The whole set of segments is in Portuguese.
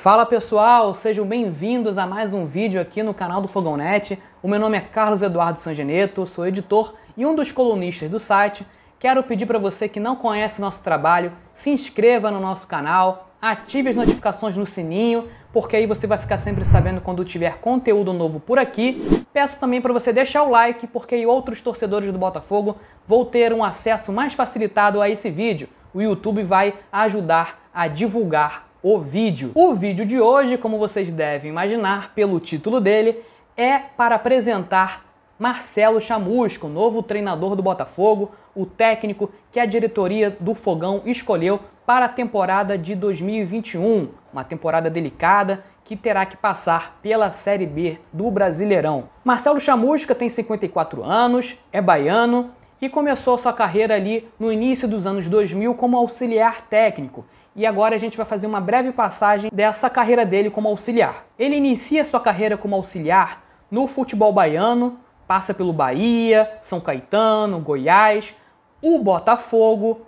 Fala pessoal, sejam bem-vindos a mais um vídeo aqui no canal do Fogonet. O meu nome é Carlos Eduardo Sangeneto, sou editor e um dos colunistas do site. Quero pedir para você que não conhece o nosso trabalho, se inscreva no nosso canal, ative as notificações no sininho, porque aí você vai ficar sempre sabendo quando tiver conteúdo novo por aqui. Peço também para você deixar o like, porque aí outros torcedores do Botafogo vão ter um acesso mais facilitado a esse vídeo. O YouTube vai ajudar a divulgar o vídeo. O vídeo de hoje, como vocês devem imaginar pelo título dele, é para apresentar Marcelo Chamusco, novo treinador do Botafogo, o técnico que a diretoria do Fogão escolheu para a temporada de 2021, uma temporada delicada que terá que passar pela Série B do Brasileirão. Marcelo Chamusca tem 54 anos, é baiano e começou sua carreira ali no início dos anos 2000 como auxiliar técnico e agora a gente vai fazer uma breve passagem dessa carreira dele como auxiliar. Ele inicia sua carreira como auxiliar no futebol baiano, passa pelo Bahia, São Caetano, Goiás, o Botafogo.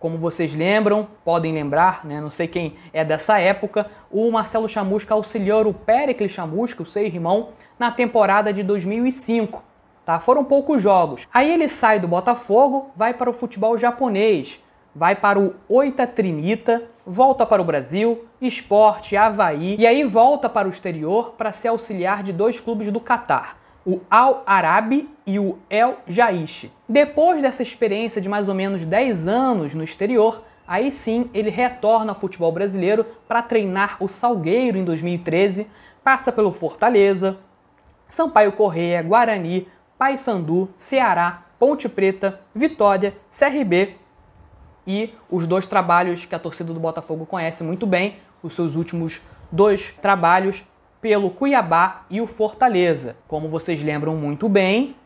Como vocês lembram, podem lembrar, né? não sei quem é dessa época, o Marcelo Chamusca auxiliou o Pericles Chamusca, o seu irmão, na temporada de 2005. Tá? Foram poucos jogos. Aí ele sai do Botafogo, vai para o futebol japonês, vai para o Oita Trinita, volta para o Brasil, Esporte, Havaí e aí volta para o exterior para ser auxiliar de dois clubes do Catar, o Al Arabi e o El Jaish. Depois dessa experiência de mais ou menos 10 anos no exterior, aí sim ele retorna ao futebol brasileiro para treinar o Salgueiro em 2013, passa pelo Fortaleza, Sampaio Correia, Guarani, Paysandu, Ceará, Ponte Preta, Vitória, CRB e os dois trabalhos que a torcida do Botafogo conhece muito bem, os seus últimos dois trabalhos pelo Cuiabá e o Fortaleza. Como vocês lembram muito bem,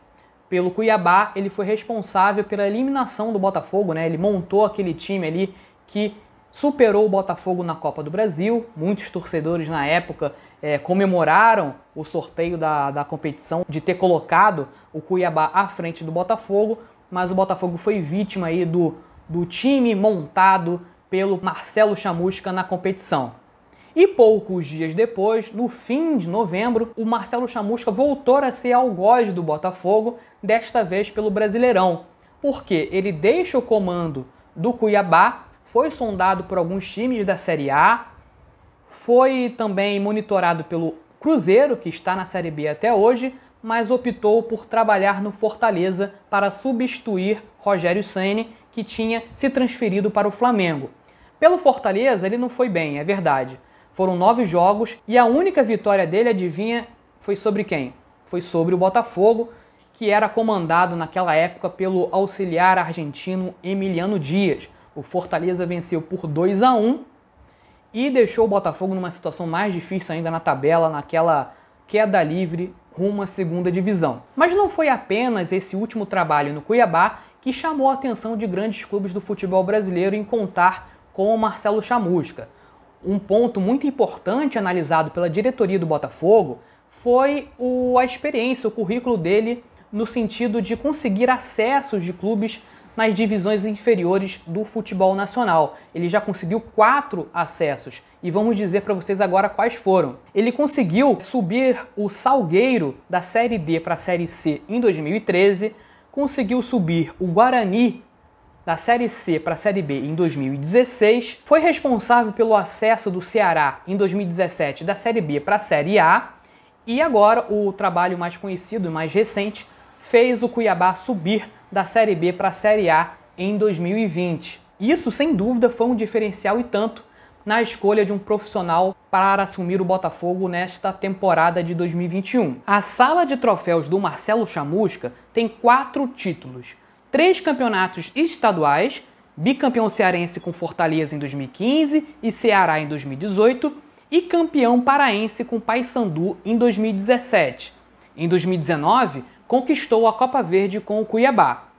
pelo Cuiabá ele foi responsável pela eliminação do Botafogo, né? Ele montou aquele time ali que superou o Botafogo na Copa do Brasil. Muitos torcedores na época é, comemoraram o sorteio da, da competição de ter colocado o Cuiabá à frente do Botafogo, mas o Botafogo foi vítima aí do do time montado pelo Marcelo Chamusca na competição. E poucos dias depois, no fim de novembro, o Marcelo Chamusca voltou a ser algoz do Botafogo, desta vez pelo Brasileirão, porque ele deixa o comando do Cuiabá, foi sondado por alguns times da Série A, foi também monitorado pelo Cruzeiro, que está na Série B até hoje, mas optou por trabalhar no Fortaleza para substituir Rogério Ceni, que tinha se transferido para o Flamengo. Pelo Fortaleza, ele não foi bem, é verdade. Foram nove jogos e a única vitória dele, adivinha, foi sobre quem? Foi sobre o Botafogo, que era comandado naquela época pelo auxiliar argentino Emiliano Dias. O Fortaleza venceu por 2 a 1 e deixou o Botafogo numa situação mais difícil ainda na tabela, naquela queda livre rumo à segunda divisão. Mas não foi apenas esse último trabalho no Cuiabá que chamou a atenção de grandes clubes do futebol brasileiro em contar com o Marcelo Chamusca. Um ponto muito importante analisado pela diretoria do Botafogo foi o, a experiência, o currículo dele no sentido de conseguir acessos de clubes nas divisões inferiores do futebol nacional. Ele já conseguiu quatro acessos e vamos dizer para vocês agora quais foram. Ele conseguiu subir o Salgueiro da Série D para a Série C em 2013, conseguiu subir o Guarani da Série C para a Série B em 2016, foi responsável pelo acesso do Ceará em 2017 da Série B para a Série A e agora o trabalho mais conhecido, e mais recente, fez o Cuiabá subir da Série B para a Série A em 2020. Isso, sem dúvida, foi um diferencial e tanto na escolha de um profissional para assumir o Botafogo nesta temporada de 2021. A sala de troféus do Marcelo Chamusca tem quatro títulos: três campeonatos estaduais, bicampeão cearense com Fortaleza em 2015 e Ceará em 2018, e campeão paraense com Paysandu em 2017. Em 2019, conquistou a Copa Verde com o Cuiabá.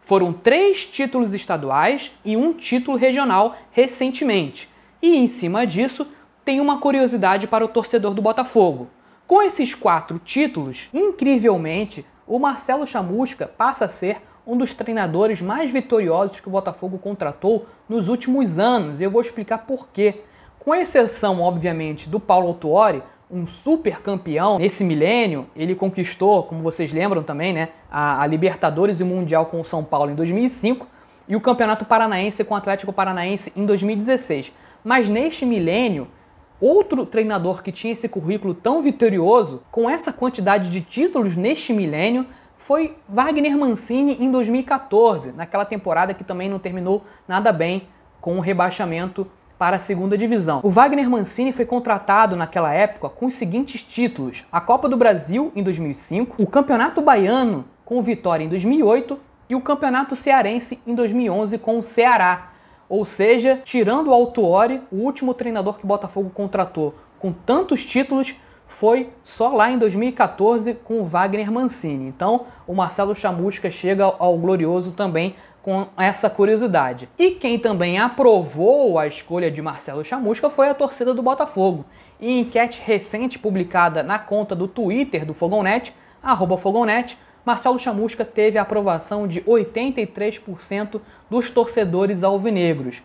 Foram três títulos estaduais e um título regional recentemente. E em cima disso, tem uma curiosidade para o torcedor do Botafogo. Com esses quatro títulos, incrivelmente, o Marcelo Chamusca passa a ser um dos treinadores mais vitoriosos que o Botafogo contratou nos últimos anos, e eu vou explicar por quê. Com exceção, obviamente, do Paulo Autuori, um super campeão nesse milênio, ele conquistou, como vocês lembram também, né, a, a Libertadores e o Mundial com o São Paulo em 2005 e o Campeonato Paranaense com o Atlético Paranaense em 2016. Mas neste milênio, outro treinador que tinha esse currículo tão vitorioso, com essa quantidade de títulos neste milênio, foi Wagner Mancini em 2014, naquela temporada que também não terminou nada bem com o rebaixamento para a segunda divisão. O Wagner Mancini foi contratado naquela época com os seguintes títulos: a Copa do Brasil em 2005, o Campeonato Baiano com o Vitória em 2008 e o Campeonato Cearense em 2011 com o Ceará. Ou seja, tirando o Altuori, o último treinador que o Botafogo contratou com tantos títulos foi só lá em 2014 com o Wagner Mancini. Então, o Marcelo Chamusca chega ao glorioso também com essa curiosidade. E quem também aprovou a escolha de Marcelo Chamusca foi a torcida do Botafogo. Em enquete recente publicada na conta do Twitter do Fogonete, arroba Fogonete, Marcelo Chamusca teve a aprovação de 83% dos torcedores alvinegros.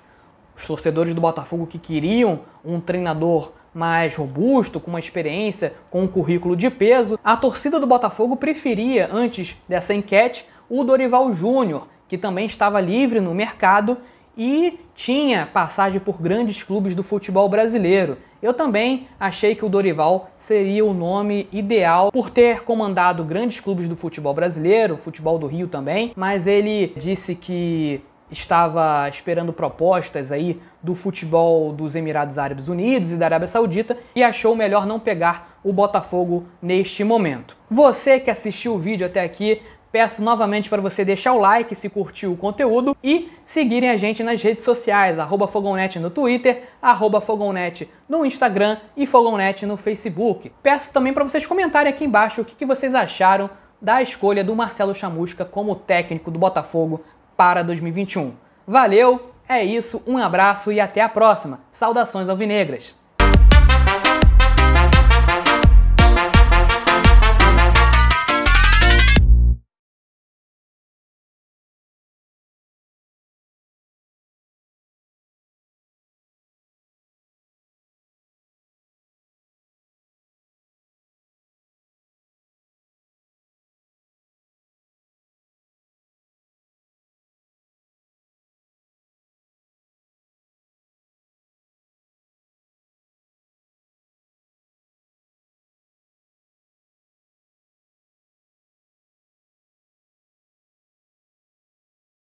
Os torcedores do Botafogo que queriam um treinador mais robusto, com uma experiência, com um currículo de peso, a torcida do Botafogo preferia, antes dessa enquete, o Dorival Júnior, que também estava livre no mercado e tinha passagem por grandes clubes do futebol brasileiro. Eu também achei que o Dorival seria o nome ideal por ter comandado grandes clubes do futebol brasileiro, futebol do Rio também, mas ele disse que estava esperando propostas aí do futebol dos Emirados Árabes Unidos e da Arábia Saudita e achou melhor não pegar o Botafogo neste momento. Você que assistiu o vídeo até aqui, Peço novamente para você deixar o like se curtiu o conteúdo e seguirem a gente nas redes sociais, arroba Fogonet no Twitter, arroba Fogonet no Instagram e Fogonet no Facebook. Peço também para vocês comentarem aqui embaixo o que vocês acharam da escolha do Marcelo Chamusca como técnico do Botafogo para 2021. Valeu, é isso, um abraço e até a próxima. Saudações alvinegras!